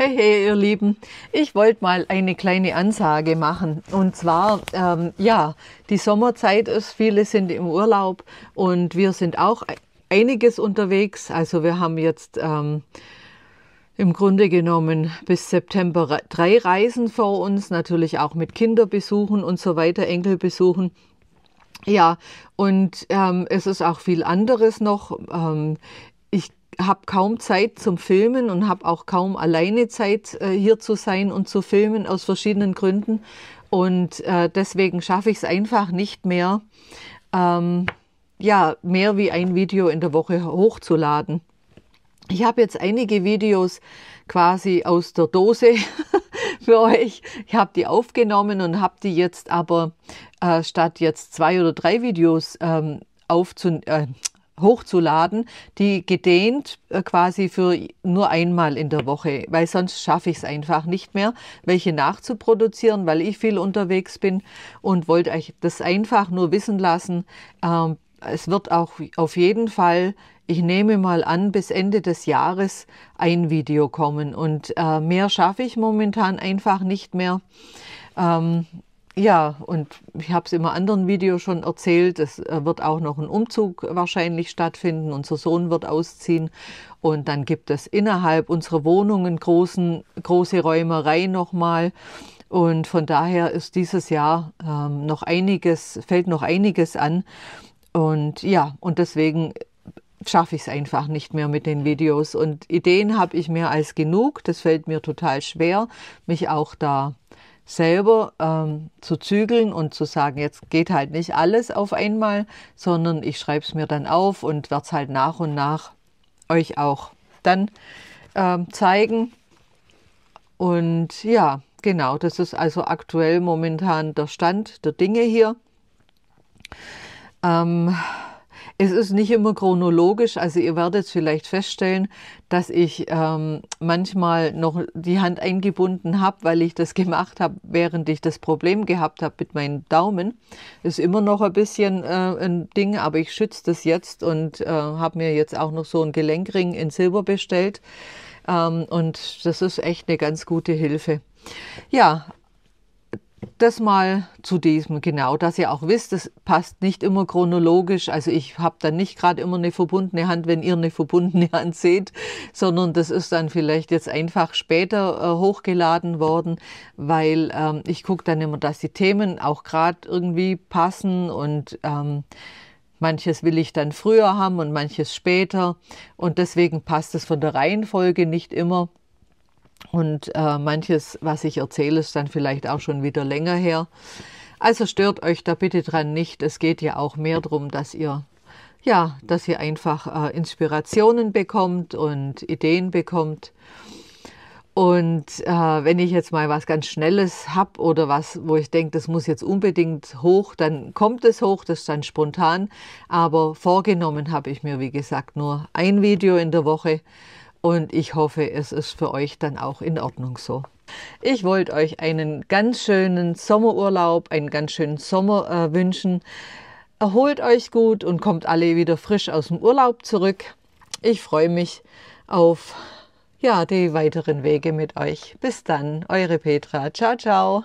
Hey, hey, ihr Lieben, ich wollte mal eine kleine Ansage machen. Und zwar, ähm, ja, die Sommerzeit ist, viele sind im Urlaub und wir sind auch e-, einiges unterwegs. Also wir haben jetzt ähm, im Grunde genommen bis September drei Reisen vor uns, natürlich auch mit Kinderbesuchen und so weiter, Enkelbesuchen. Ja, und ähm, es ist auch viel anderes noch. Ähm, habe kaum Zeit zum Filmen und habe auch kaum alleine Zeit, äh, hier zu sein und zu filmen aus verschiedenen Gründen. Und äh, deswegen schaffe ich es einfach nicht mehr, ähm, ja, mehr wie ein Video in der Woche hochzuladen. Ich habe jetzt einige Videos quasi aus der Dose für euch. Ich habe die aufgenommen und habe die jetzt aber äh, statt jetzt zwei oder drei Videos ähm, aufzu äh, hochzuladen, die gedehnt äh, quasi für nur einmal in der Woche, weil sonst schaffe ich es einfach nicht mehr, welche nachzuproduzieren, weil ich viel unterwegs bin und wollte euch das einfach nur wissen lassen. Ähm, es wird auch auf jeden Fall, ich nehme mal an, bis Ende des Jahres ein Video kommen und äh, mehr schaffe ich momentan einfach nicht mehr. Ähm, ja, und ich habe es im anderen Video schon erzählt, es äh, wird auch noch ein Umzug wahrscheinlich stattfinden. Unser Sohn wird ausziehen und dann gibt es innerhalb unserer Wohnungen große Räumerei nochmal. Und von daher ist dieses Jahr ähm, noch einiges, fällt noch einiges an. Und ja, und deswegen schaffe ich es einfach nicht mehr mit den Videos. Und Ideen habe ich mehr als genug. Das fällt mir total schwer, mich auch da selber ähm, zu zügeln und zu sagen, jetzt geht halt nicht alles auf einmal, sondern ich schreibe es mir dann auf und werde es halt nach und nach euch auch dann ähm, zeigen. Und ja, genau, das ist also aktuell momentan der Stand der Dinge hier. Ähm, es ist nicht immer chronologisch, also ihr werdet vielleicht feststellen, dass ich ähm, manchmal noch die Hand eingebunden habe, weil ich das gemacht habe, während ich das Problem gehabt habe mit meinen Daumen. Ist immer noch ein bisschen äh, ein Ding, aber ich schütze das jetzt und äh, habe mir jetzt auch noch so einen Gelenkring in Silber bestellt. Ähm, und das ist echt eine ganz gute Hilfe. Ja, das mal zu diesem, genau, dass ihr auch wisst, das passt nicht immer chronologisch. Also ich habe dann nicht gerade immer eine verbundene Hand, wenn ihr eine verbundene Hand seht, sondern das ist dann vielleicht jetzt einfach später äh, hochgeladen worden, weil ähm, ich gucke dann immer, dass die Themen auch gerade irgendwie passen und ähm, Manches will ich dann früher haben und manches später. Und deswegen passt es von der Reihenfolge nicht immer. Und äh, manches, was ich erzähle, ist dann vielleicht auch schon wieder länger her. Also stört euch da bitte dran nicht. Es geht ja auch mehr darum, dass ihr ja, dass ihr einfach äh, Inspirationen bekommt und Ideen bekommt. Und äh, wenn ich jetzt mal was ganz Schnelles habe oder was, wo ich denke, das muss jetzt unbedingt hoch, dann kommt es hoch, das ist dann spontan. Aber vorgenommen habe ich mir, wie gesagt, nur ein Video in der Woche und ich hoffe, es ist für euch dann auch in Ordnung so. Ich wollte euch einen ganz schönen Sommerurlaub, einen ganz schönen Sommer äh, wünschen. Erholt euch gut und kommt alle wieder frisch aus dem Urlaub zurück. Ich freue mich auf ja, die weiteren Wege mit euch. Bis dann, eure Petra. Ciao, ciao.